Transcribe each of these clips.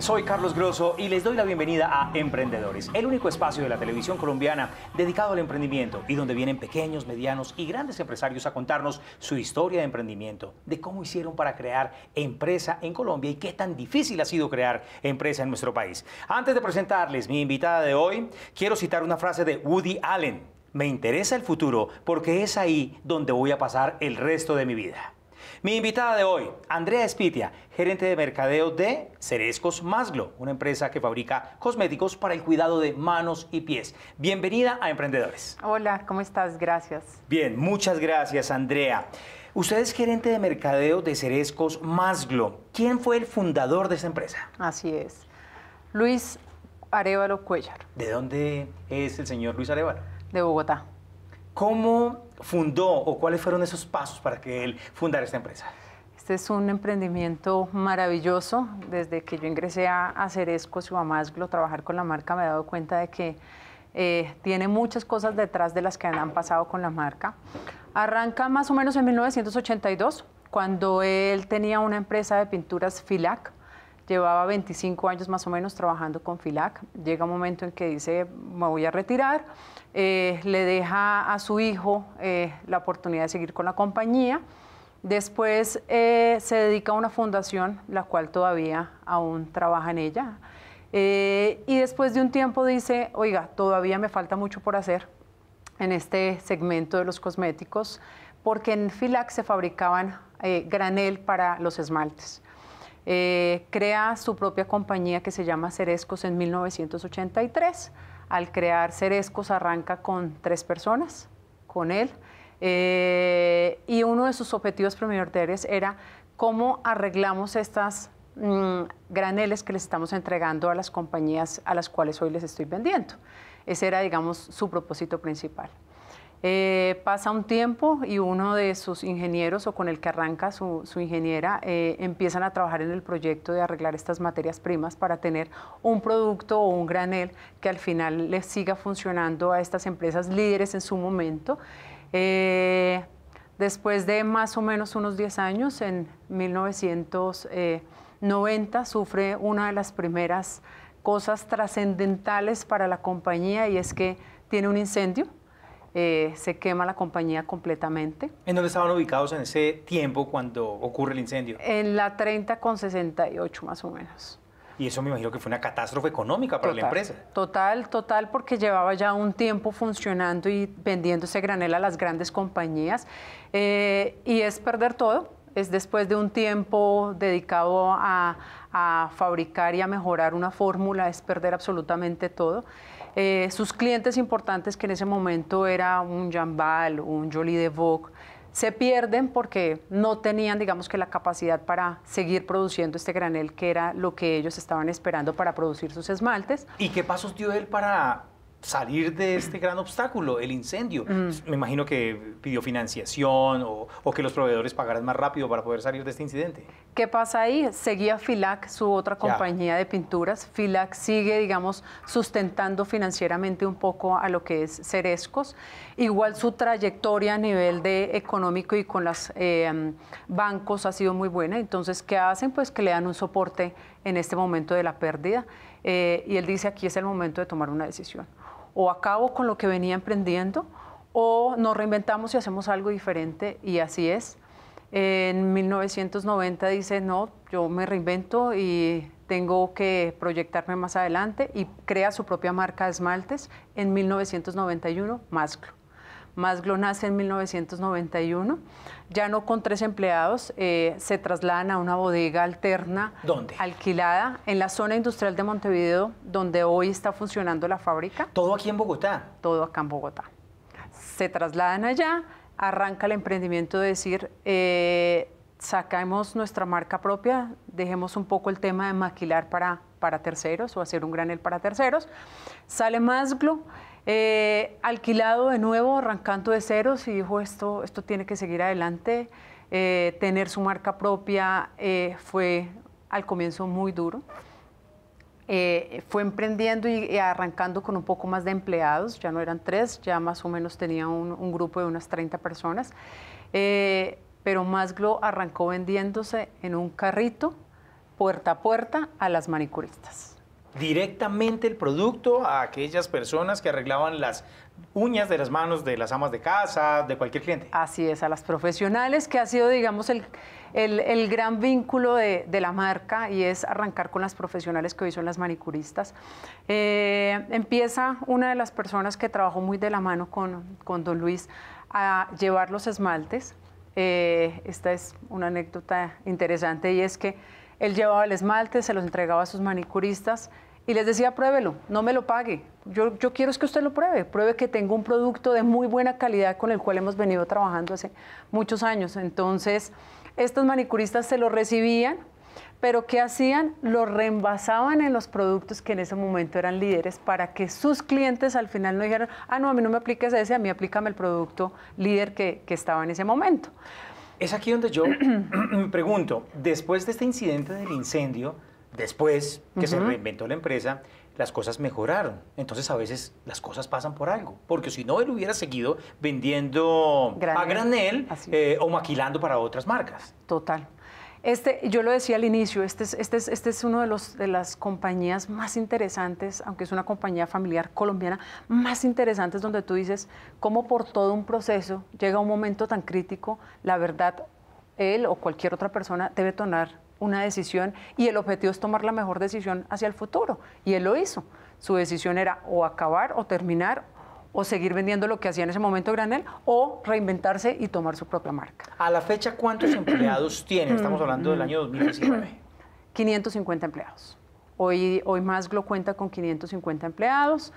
Soy Carlos Grosso y les doy la bienvenida a Emprendedores, el único espacio de la televisión colombiana dedicado al emprendimiento y donde vienen pequeños, medianos y grandes empresarios a contarnos su historia de emprendimiento, de cómo hicieron para crear empresa en Colombia y qué tan difícil ha sido crear empresa en nuestro país. Antes de presentarles mi invitada de hoy, quiero citar una frase de Woody Allen. Me interesa el futuro porque es ahí donde voy a pasar el resto de mi vida. Mi invitada de hoy, Andrea Espitia, gerente de mercadeo de Cerescos Masglo, una empresa que fabrica cosméticos para el cuidado de manos y pies. Bienvenida a Emprendedores. Hola, ¿cómo estás? Gracias. Bien, muchas gracias, Andrea. Usted es gerente de mercadeo de Cerescos Masglo. ¿Quién fue el fundador de esta empresa? Así es. Luis Arevalo Cuellar. ¿De dónde es el señor Luis Arevalo? De Bogotá. ¿Cómo fundó o cuáles fueron esos pasos para que él fundara esta empresa? Este es un emprendimiento maravilloso. Desde que yo ingresé a, a Ceresco, a trabajar con la marca, me he dado cuenta de que eh, tiene muchas cosas detrás de las que han pasado con la marca. Arranca más o menos en 1982, cuando él tenía una empresa de pinturas Filac Llevaba 25 años más o menos trabajando con FILAC. Llega un momento en que dice, me voy a retirar. Eh, le deja a su hijo eh, la oportunidad de seguir con la compañía. Después eh, se dedica a una fundación, la cual todavía aún trabaja en ella. y después de un tiempo dice, oiga, todavía me falta mucho por hacer en este segmento de los cosméticos, porque en Filac se fabricaban granel para los esmaltes. Eh, crea su propia compañía que se llama Cerescos en 1983. Al crear Cerescos arranca con tres personas, con él, eh, y uno de sus objetivos primordiales era cómo arreglamos estas mm, graneles que les estamos entregando a las compañías a las cuales hoy les estoy vendiendo. Ese era, digamos, su propósito principal. Eh, pasa un tiempo y uno de sus ingenieros o con el que arranca su, ingeniera eh, empiezan a trabajar en el proyecto de arreglar estas materias primas para tener un producto o un granel que al final les siga funcionando a estas empresas líderes en su momento. Eh, después de más o menos unos 10 años, en 1990, sufre una de las primeras cosas trascendentales para la compañía y es que tiene un incendio eh, se quema la compañía completamente. ¿En dónde estaban ubicados en ese tiempo cuando ocurre el incendio? En la 30 con 68 más o menos. Y eso me imagino que fue una catástrofe económica para la empresa. Total, total, porque llevaba ya un tiempo funcionando y vendiendo ese granel a las grandes compañías. Eh, y es perder todo, es después de un tiempo dedicado a fabricar y a mejorar una fórmula, es perder absolutamente todo. Eh, sus clientes importantes, que en ese momento era un Jambal, un Jolie de Vogue, se pierden porque no tenían, digamos que, la capacidad para seguir produciendo este granel, que era lo que ellos estaban esperando para producir sus esmaltes. ¿Y qué pasos dio él para salir de este gran obstáculo, el incendio. Mm. Me imagino que pidió financiación o, que los proveedores pagaran más rápido para poder salir de este incidente. ¿Qué pasa ahí? Seguía Filac, su otra compañía de pinturas. Filac sigue, digamos, sustentando financieramente un poco a lo que es Cerescos. Igual su trayectoria a nivel de económico y con los eh, bancos ha sido muy buena. Entonces, ¿qué hacen? Pues que le dan un soporte en este momento de la pérdida. Eh, y él dice, aquí es el momento de tomar una decisión o acabo con lo que venía emprendiendo o nos reinventamos y hacemos algo diferente y así es. En 1990 dice, no, yo me reinvento y tengo que proyectarme más adelante y crea su propia marca de esmaltes en 1991, Masclo. Masglo nace en 1991, ya no con tres empleados, eh, se trasladan a una bodega alterna. Alquilada en la zona industrial de Montevideo, donde hoy está funcionando la fábrica. ¿Todo aquí en Bogotá? Todo acá en Bogotá. Se trasladan allá, arranca el emprendimiento de decir... Eh, sacamos nuestra marca propia, dejemos un poco el tema de maquilar para, para terceros o hacer un granel para terceros. Sale Masglo, eh, alquilado de nuevo, arrancando de ceros y dijo esto, esto tiene que seguir adelante. Eh, tener su marca propia eh, fue al comienzo muy duro. fue emprendiendo y, arrancando con un poco más de empleados, ya no eran tres, ya más o menos tenía un, un grupo de unas 30 personas, pero Maslow arrancó vendiéndose en un carrito puerta a puerta a las manicuristas directamente el producto a aquellas personas que arreglaban las uñas de las manos de las amas de casa, de cualquier cliente. Así es, a las profesionales, que ha sido, digamos, el, gran vínculo de, la marca y es arrancar con las profesionales que hoy son las manicuristas. Eh, empieza una de las personas que trabajó muy de la mano con, don Luis a llevar los esmaltes. Eh, esta es una anécdota interesante y es que él llevaba el esmalte, se los entregaba a sus manicuristas, y les decía, pruébelo, no me lo pague. Yo, yo quiero es que usted lo pruebe, pruebe que tengo un producto de muy buena calidad con el cual hemos venido trabajando hace muchos años. Entonces, estos manicuristas se lo recibían, pero ¿qué hacían? Lo reenvasaban en los productos que en ese momento eran líderes para que sus clientes al final no dijeran, ah, no, a mí no me apliques ese, a mí aplícame el producto líder que, que estaba en ese momento. Es aquí donde yo me pregunto, después de este incidente del incendio, después que se reinventó la empresa, las cosas mejoraron. Entonces a veces las cosas pasan por algo, porque si no, él hubiera seguido vendiendo a granel eh, o maquilando para otras marcas. Total. Este, yo lo decía al inicio, este es, este, este uno de, los, de las compañías más interesantes, aunque es una compañía familiar colombiana, más interesantes donde tú dices cómo por todo un proceso llega un momento tan crítico, la verdad, él o cualquier otra persona debe tonar, una decisión y el objetivo es tomar la mejor decisión hacia el futuro. Y él lo hizo. Su decisión era o acabar o terminar o seguir vendiendo lo que hacía en ese momento Granel o reinventarse y tomar su propia marca. A la fecha, ¿cuántos empleados tiene? Estamos hablando del año 2019. 550 empleados. Hoy, hoy cuenta con 550 empleados.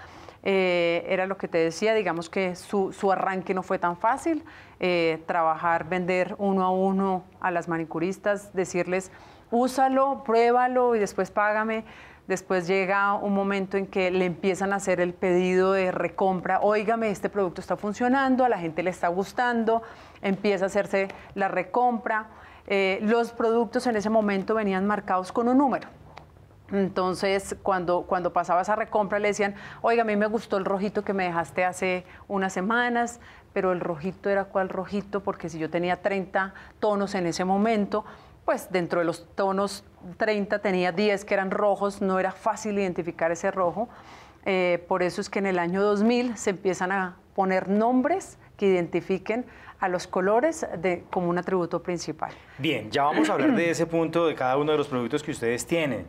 Eh, era lo que te decía, digamos que su, arranque no fue tan fácil. Eh, trabajar, vender uno a uno a las manicuristas, decirles, úsalo, pruébalo y después págame. Después llega un momento en que le empiezan a hacer el pedido de recompra, oígame, este producto está funcionando, a la gente le está gustando, empieza a hacerse la recompra. Eh, los productos en ese momento venían marcados con un número. Entonces, cuando, cuando pasaba esa recompra, le decían, oiga, a mí me gustó el rojito que me dejaste hace unas semanas, pero el rojito era cuál rojito, porque si yo tenía 30 tonos en ese momento, pues dentro de los tonos 30 tenía 10 que eran rojos, no era fácil identificar ese rojo. Eh, por eso es que en el año 2000 se empiezan a poner nombres que identifiquen a los colores como un atributo principal. Bien, ya vamos a hablar de ese punto de cada uno de los productos que ustedes tienen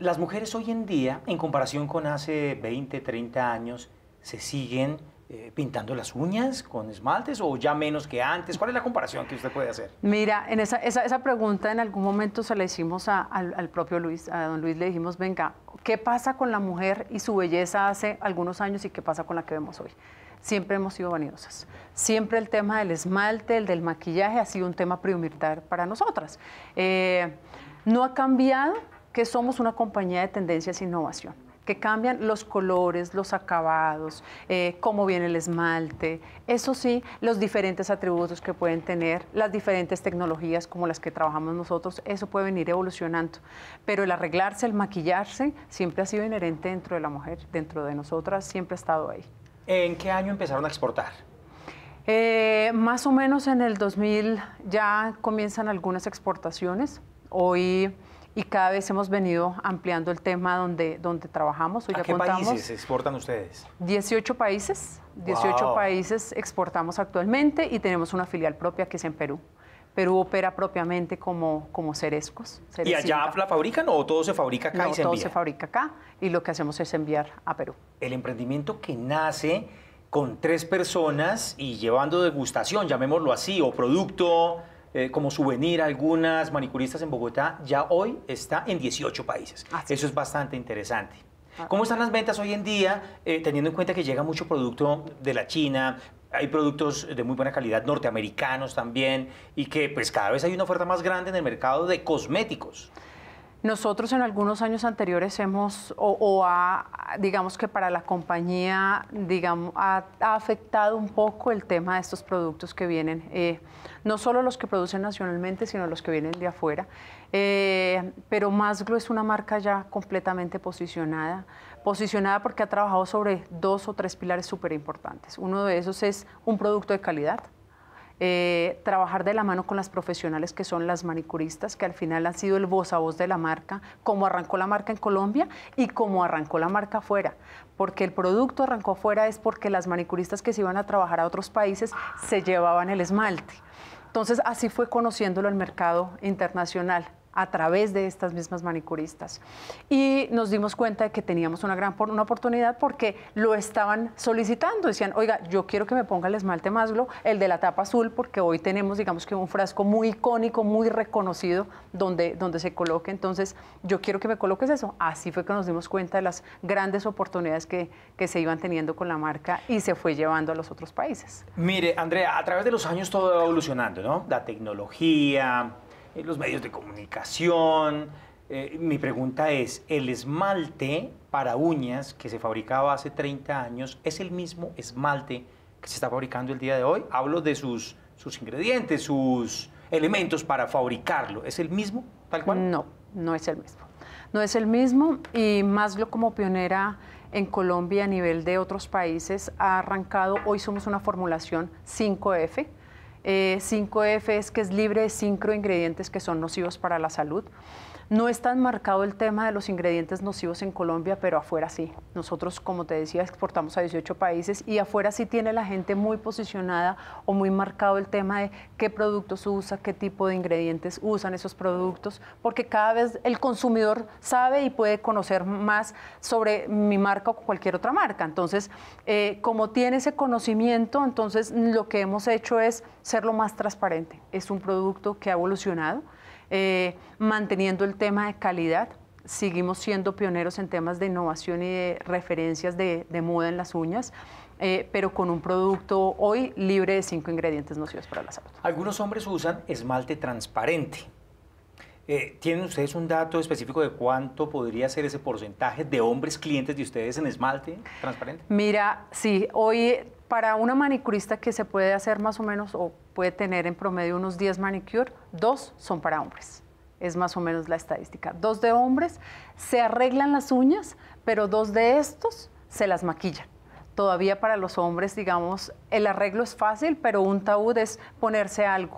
las mujeres hoy en día, en comparación con hace 20, 30 años, se siguen eh, pintando las uñas con esmaltes o ya menos que antes? ¿Cuál es la comparación que usted puede hacer? Mira, en esa, pregunta en algún momento se la hicimos al, propio Luis, a don Luis le dijimos, venga, ¿qué pasa con la mujer y su belleza hace algunos años y qué pasa con la que vemos hoy? Siempre hemos sido vanidosas. Siempre el tema del esmalte, el del maquillaje ha sido un tema prioritario para nosotras. Eh, no ha cambiado que somos una compañía de tendencias e innovación que cambian los colores, los acabados, eh, cómo viene el esmalte, eso sí, los diferentes atributos que pueden tener, las diferentes tecnologías como las que trabajamos nosotros, eso puede venir evolucionando. Pero el arreglarse, el maquillarse, siempre ha sido inherente dentro de la mujer, dentro de nosotras, siempre ha estado ahí. ¿En qué año empezaron a exportar? Eh, más o menos en el 2000 ya comienzan algunas exportaciones. Hoy y cada vez hemos venido ampliando el tema donde, donde trabajamos. Hoy ¿A qué países exportan ustedes? 18 países, 18 países exportamos actualmente y tenemos una filial propia que es en Perú. Perú opera propiamente como, como Cerescos. ¿Y allá la fabrican o todo se fabrica acá y se todo se fabrica acá y lo que hacemos es enviar a Perú. El emprendimiento que nace con tres personas y llevando degustación, llamémoslo así, o producto eh, como souvenir a algunas manicuristas en Bogotá, ya hoy está en 18 países. Ah, Eso es bastante interesante. Ah. ¿Cómo están las ventas hoy en día, eh, teniendo en cuenta que llega mucho producto de la China? Hay productos de muy buena calidad norteamericanos también y que pues cada vez hay una oferta más grande en el mercado de cosméticos. Nosotros en algunos años anteriores hemos, o, digamos que para la compañía, digamos, ha, afectado un poco el tema de estos productos que vienen, eh, no solo los que producen nacionalmente, sino los que vienen de afuera. Eh, pero Masglo es una marca ya completamente posicionada, posicionada porque ha trabajado sobre dos o tres pilares súper importantes. Uno de esos es un producto de calidad, eh, trabajar de la mano con las profesionales que son las manicuristas, que al final han sido el voz a voz de la marca, como arrancó la marca en Colombia y como arrancó la marca afuera. Porque el producto arrancó afuera es porque las manicuristas que se iban a trabajar a otros países se llevaban el esmalte. Entonces así fue conociéndolo el mercado internacional a través de estas mismas manicuristas. Y nos dimos cuenta de que teníamos una gran una oportunidad porque lo estaban solicitando. Decían, oiga, yo quiero que me ponga el esmalte Maslow, el de la tapa azul, porque hoy tenemos, digamos que un frasco muy icónico, muy reconocido, donde, donde se coloque. Entonces, yo quiero que me coloques eso. Así fue que nos dimos cuenta de las grandes oportunidades que, que se iban teniendo con la marca y se fue llevando a los otros países. Mire, Andrea, a través de los años todo evolucionando, ¿no? La tecnología, en eh, los medios de comunicación. Eh, mi pregunta es, ¿el esmalte para uñas que se fabricaba hace 30 años es el mismo esmalte que se está fabricando el día de hoy? Hablo de sus, sus ingredientes, sus elementos para fabricarlo. ¿Es el mismo tal cual? No, no es el mismo. No es el mismo y más lo como pionera en Colombia a nivel de otros países ha arrancado, hoy somos una formulación 5F, 5F eh, es que es libre de cinco ingredientes que son nocivos para la salud. No es tan marcado el tema de los ingredientes nocivos en Colombia, pero afuera sí. Nosotros, como te decía, exportamos a 18 países y afuera sí tiene la gente muy posicionada o muy marcado el tema de qué productos usa, qué tipo de ingredientes usan esos productos, porque cada vez el consumidor sabe y puede conocer más sobre mi marca o cualquier otra marca. Entonces, eh, como tiene ese conocimiento, entonces lo que hemos hecho es ser lo más transparente. Es un producto que ha evolucionado eh, manteniendo el tema de calidad. Seguimos siendo pioneros en temas de innovación y de referencias de, moda en las uñas. Eh, pero con un producto hoy libre de cinco ingredientes nocivos para la salud. Algunos hombres usan esmalte transparente, eh, ¿Tienen ustedes un dato específico de cuánto podría ser ese porcentaje de hombres clientes de ustedes en esmalte transparente? Mira, sí, hoy para una manicurista que se puede hacer más o menos o puede tener en promedio unos 10 manicure, dos son para hombres. Es más o menos la estadística. Dos de hombres se arreglan las uñas, pero dos de estos se las maquillan todavía para los hombres, digamos, el arreglo es fácil, pero un taúd es ponerse algo.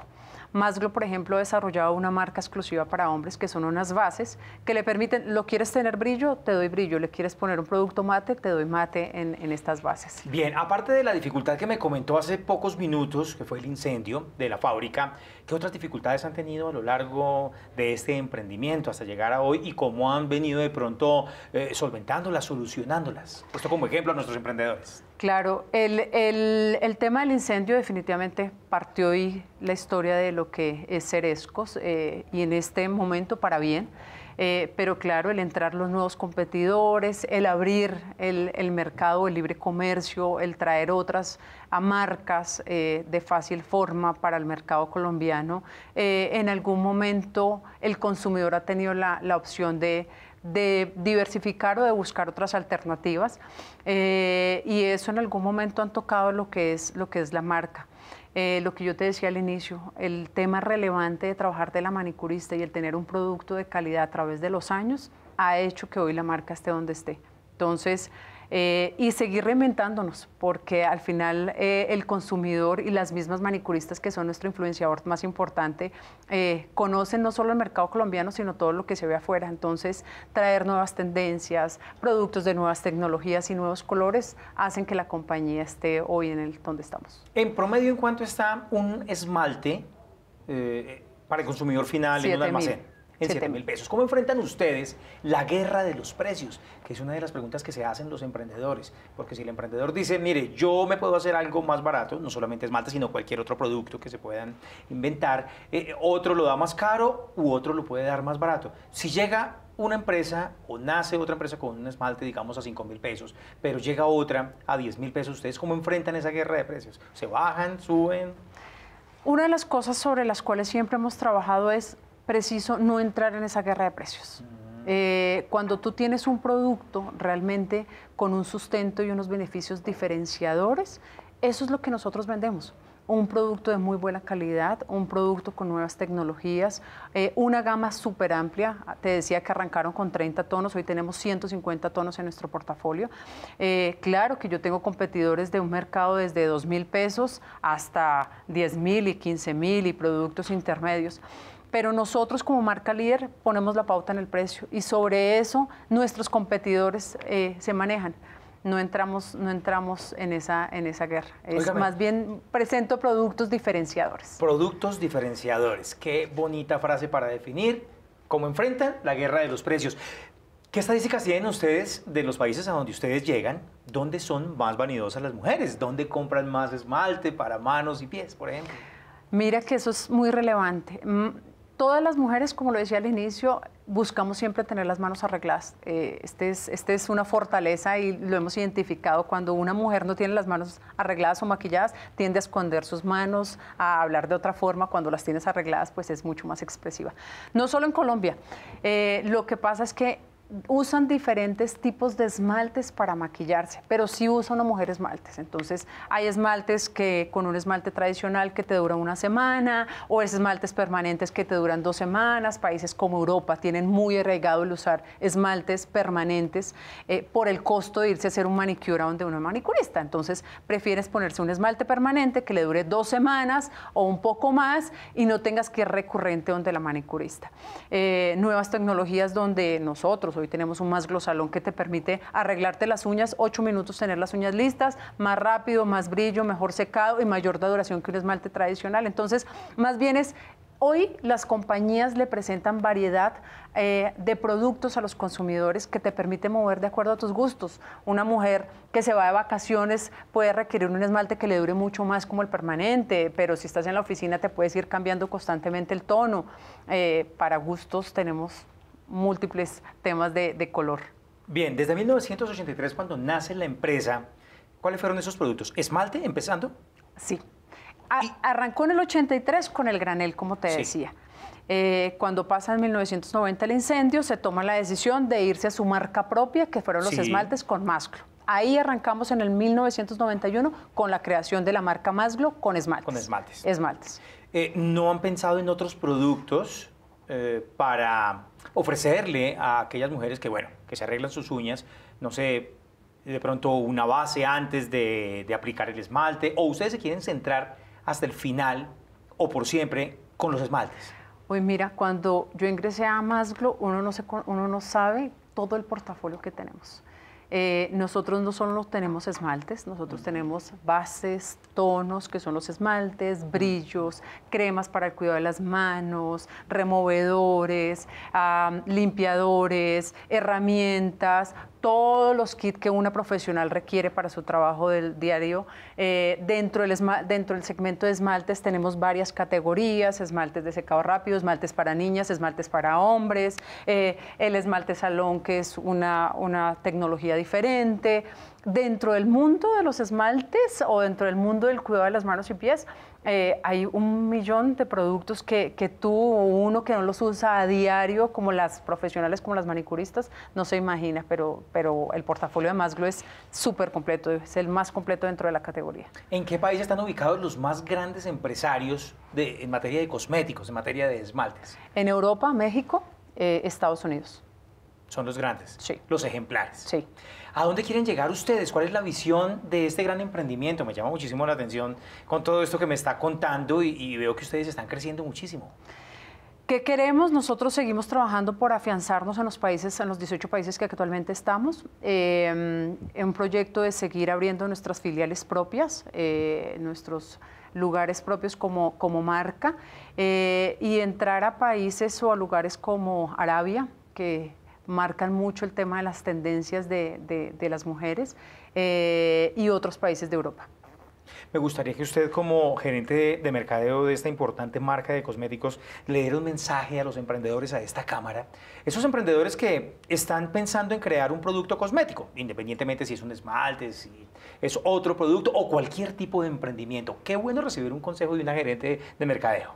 Maslow, por ejemplo, ha desarrollado una marca exclusiva para hombres que son unas bases que le permiten, lo quieres tener brillo, te doy brillo, le quieres poner un producto mate, te doy mate en, estas bases. Bien, aparte de la dificultad que me comentó hace pocos minutos, que fue el incendio de la fábrica, ¿qué otras dificultades han tenido a lo largo de este emprendimiento hasta llegar a hoy y cómo han venido de pronto eh, solventándolas, solucionándolas? Puesto como ejemplo a nuestros emprendedores. Claro, el, tema del incendio definitivamente partió hoy la historia de lo que es Cerescos eh, y en este momento para bien, eh, pero claro, el entrar los nuevos competidores, el abrir el, mercado, el libre comercio, el traer otras a marcas eh, de fácil forma para el mercado colombiano, en algún momento el consumidor ha tenido la opción de de diversificar o de buscar otras alternativas. Eh, y eso en algún momento han tocado lo que es, lo que es la marca. Eh, lo que yo te decía al inicio, el tema relevante de trabajar de la manicurista y el tener un producto de calidad a través de los años ha hecho que hoy la marca esté donde esté. Entonces, eh, y seguir reinventándonos, porque al final eh, el consumidor y las mismas manicuristas que son nuestro influenciador más importante eh, conocen no solo el mercado colombiano, sino todo lo que se ve afuera. Entonces, traer nuevas tendencias, productos de nuevas tecnologías y nuevos colores hacen que la compañía esté hoy en el donde estamos. En promedio, ¿en cuánto está un esmalte para el consumidor final en un almacén? en 7 mil pesos. ¿Cómo enfrentan ustedes la guerra de los precios? Que es una de las preguntas que se hacen los emprendedores. Porque si el emprendedor dice, mire, yo me puedo hacer algo más barato, no solamente esmalte, sino cualquier otro producto que se puedan inventar, eh, otro lo da más caro u otro lo puede dar más barato. Si llega una empresa o nace otra empresa con un esmalte, digamos, a 5 mil pesos, pero llega otra a 10 mil pesos, ¿ustedes cómo enfrentan esa guerra de precios? ¿Se bajan, suben? Una de las cosas sobre las cuales siempre hemos trabajado es preciso no entrar en esa guerra de precios. Mm. Eh, cuando tú tienes un producto realmente con un sustento y unos beneficios diferenciadores, eso es lo que nosotros vendemos. Un producto de muy buena calidad, un producto con nuevas tecnologías, eh, una gama súper amplia. Te decía que arrancaron con 30 tonos, hoy tenemos 150 tonos en nuestro portafolio. Eh, claro que yo tengo competidores de un mercado desde 2 mil pesos hasta 10 mil y 15 mil y productos intermedios pero nosotros como marca líder ponemos la pauta en el precio y sobre eso nuestros competidores eh, se manejan. No entramos, no entramos en esa, en esa guerra. más bien presento productos diferenciadores. Productos diferenciadores. Qué bonita frase para definir cómo enfrentan la guerra de los precios. ¿Qué estadísticas tienen ustedes de los países a donde ustedes llegan? ¿Dónde son más vanidosas las mujeres? ¿Dónde compran más esmalte para manos y pies, por ejemplo? Mira que eso es muy relevante. Mm, todas las mujeres, como lo decía al inicio, buscamos siempre tener las manos arregladas. Eh, este, es, este es una fortaleza y lo hemos identificado. Cuando una mujer no tiene las manos arregladas o maquilladas, tiende a esconder sus manos, a hablar de otra forma. Cuando las tienes arregladas, pues es mucho más expresiva. No solo en Colombia. Eh, lo que pasa es que usan diferentes tipos de esmaltes para maquillarse, pero sí usan a mujeres esmaltes. Entonces, hay esmaltes que con un esmalte tradicional que te dura una semana, o esmaltes permanentes que te duran dos semanas. Países como Europa tienen muy arraigado el usar esmaltes permanentes eh, por el costo de irse a hacer un manicure donde uno es manicurista. Entonces, prefieres ponerse un esmalte permanente que le dure dos semanas o un poco más y no tengas que ir recurrente donde la manicurista. Eh, nuevas tecnologías donde nosotros, Hoy tenemos un más glosalón que te permite arreglarte las uñas, ocho minutos tener las uñas listas, más rápido, más brillo, mejor secado y mayor duración que un esmalte tradicional. Entonces, más bien es Hoy las compañías le presentan variedad eh, de productos a los consumidores que te permite mover de acuerdo a tus gustos. Una mujer que se va de vacaciones puede requerir un esmalte que le dure mucho más como el permanente, pero si estás en la oficina te puedes ir cambiando constantemente el tono. Eh, para gustos tenemos múltiples temas de, color. Bien, desde 1983, cuando nace la empresa, ¿cuáles fueron esos productos? ¿Esmalte, empezando? Sí. arrancó en el 83 con el granel, como te decía. Eh, cuando pasa en 1990 el incendio, se toma la decisión de irse a su marca propia, que fueron los esmaltes con Masclo. Ahí arrancamos en el 1991 con la creación de la marca Masglo con esmaltes. Con esmaltes. Esmaltes. Eh, ¿No han pensado en otros productos eh, para ofrecerle a aquellas mujeres que, bueno, que se arreglan sus uñas, no sé, de pronto una base antes de, aplicar el esmalte, o ustedes se quieren centrar hasta el final o por siempre con los esmaltes? hoy mira, cuando yo ingresé a Masglo, uno no, uno no sabe todo el portafolio que tenemos. Eh, nosotros no solo tenemos esmaltes, nosotros tenemos bases, tonos, que son los esmaltes, brillos, cremas para el cuidado de las manos, removedores, limpiadores, herramientas, todos los kits que una profesional requiere para su trabajo del diario. Eh, dentro, del dentro del segmento de esmaltes tenemos varias categorías, esmaltes de secado rápido, esmaltes para niñas, esmaltes para hombres, eh, el esmalte salón, que es una tecnología diferente. Dentro del mundo de los esmaltes o dentro del mundo del cuidado de las manos y pies, eh, hay un millón de productos que, tú o uno que no los usa a diario, como las profesionales, como las manicuristas, no se imagina, pero, el portafolio de Maslow es súper completo, es el más completo dentro de la categoría. ¿En qué países están ubicados los más grandes empresarios en materia de cosméticos, en materia de esmaltes? En Europa, México, eh, Estados Unidos. Son los grandes, los ejemplares. Sí. ¿A dónde quieren llegar ustedes? ¿Cuál es la visión de este gran emprendimiento? Me llama muchísimo la atención con todo esto que me está contando y, veo que ustedes están creciendo muchísimo. ¿Qué queremos? Nosotros seguimos trabajando por afianzarnos en los países, en los 18 países que actualmente estamos. Eh, en un proyecto de seguir abriendo nuestras filiales propias, eh, nuestros lugares propios como, marca, eh, y entrar a países o a lugares como Arabia, que marcan mucho el tema de las tendencias de, las mujeres eh, y otros países de Europa. Me gustaría que usted, como gerente de, de, mercadeo de esta importante marca de cosméticos, le diera un mensaje a los emprendedores, a esta cámara. Esos emprendedores que están pensando en crear un producto cosmético, independientemente si es un esmalte, si es otro producto o cualquier tipo de emprendimiento. Qué bueno recibir un consejo de una gerente de mercadeo.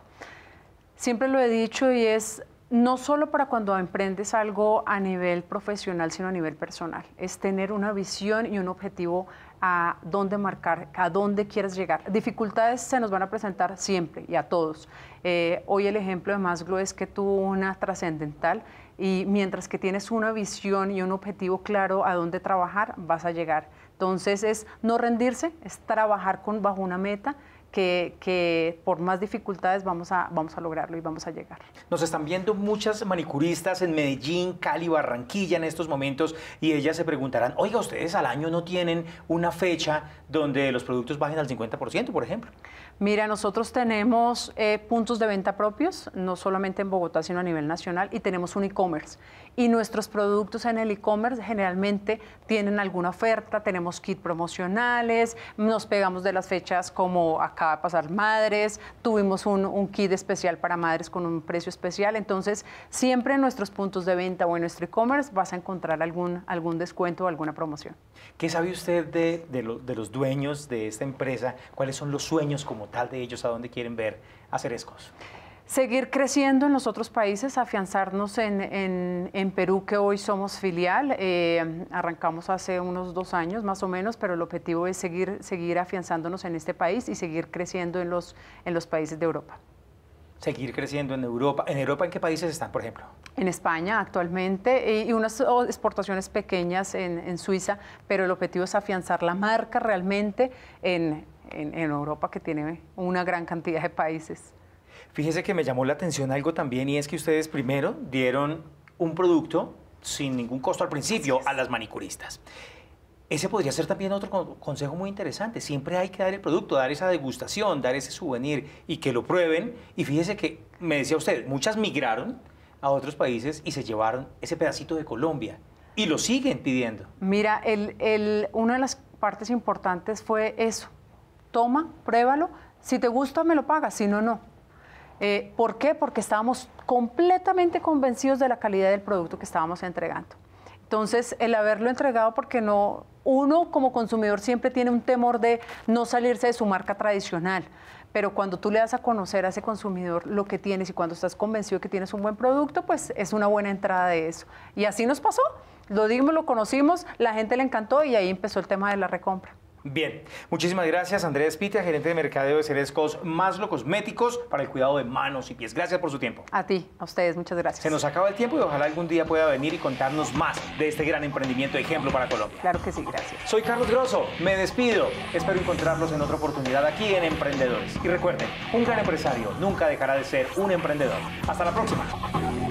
Siempre lo he dicho y es no solo para cuando emprendes algo a nivel profesional, sino a nivel personal. Es tener una visión y un objetivo a dónde marcar, a dónde quieres llegar. Dificultades se nos van a presentar siempre y a todos. Eh, hoy el ejemplo de Maslow es que tuvo una trascendental y mientras que tienes una visión y un objetivo claro a dónde trabajar, vas a llegar. Entonces es no rendirse, es trabajar con, bajo una meta que, por más dificultades vamos a, vamos a lograrlo y vamos a llegar. Nos están viendo muchas manicuristas en Medellín, Cali, Barranquilla en estos momentos y ellas se preguntarán, oiga, ustedes al año no tienen una fecha donde los productos bajen al 50%, por ejemplo. Mira, nosotros tenemos eh, puntos de venta propios, no solamente en Bogotá, sino a nivel nacional, y tenemos un e-commerce y nuestros productos en el e-commerce generalmente tienen alguna oferta, tenemos kit promocionales, nos pegamos de las fechas como acaba de pasar Madres, tuvimos un, kit especial para Madres con un precio especial, entonces siempre en nuestros puntos de venta o en nuestro e-commerce vas a encontrar algún, algún descuento o alguna promoción. ¿Qué sabe usted de, los dueños de esta empresa? ¿Cuáles son los sueños como tal de ellos? ¿A dónde quieren ver hacer escos? seguir creciendo en los otros países, afianzarnos en, Perú, que hoy somos filial. Eh, arrancamos hace unos dos años más o menos, pero el objetivo es seguir, seguir afianzándonos en este país y seguir creciendo en los, en los países de Europa. Seguir creciendo en Europa. ¿En Europa en qué países están, por ejemplo? En España actualmente y, unas exportaciones pequeñas en, Suiza, pero el objetivo es afianzar la marca realmente en Europa, que tiene una gran cantidad de países. Fíjese que me llamó la atención algo también y es que ustedes primero dieron un producto sin ningún costo al principio a las manicuristas. Ese podría ser también otro consejo muy interesante. Siempre hay que dar el producto, dar esa degustación, dar ese souvenir y que lo prueben. Y fíjese que, me decía usted, muchas migraron a otros países y se llevaron ese pedacito de Colombia y lo siguen pidiendo. Mira, una de las partes importantes fue eso. Toma, pruébalo. Si te gusta, me lo pagas. Si no, no. Eh, ¿Por qué? Porque estábamos completamente convencidos de la calidad del producto que estábamos entregando. Entonces, el haberlo entregado porque no, uno como consumidor siempre tiene un temor de no salirse de su marca tradicional, pero cuando tú le das a conocer a ese consumidor lo que tienes y cuando estás convencido que tienes un buen producto, pues es una buena entrada de eso. Y así nos pasó, lo dimos, lo conocimos, la gente le encantó y ahí empezó el tema de la recompra. Bien, muchísimas gracias Andrés Pita, gerente de mercadeo de Cerescos Maslo Cosméticos para el cuidado de manos y pies. Gracias por su tiempo. A ti, a ustedes, muchas gracias. Se nos acaba el tiempo y ojalá algún día pueda venir y contarnos más de este gran emprendimiento de ejemplo para Colombia. Claro que sí, gracias. Soy Carlos Grosso, me despido. Espero encontrarlos en otra oportunidad aquí en Emprendedores. Y recuerden, un gran empresario nunca dejará de ser un emprendedor. Hasta la próxima.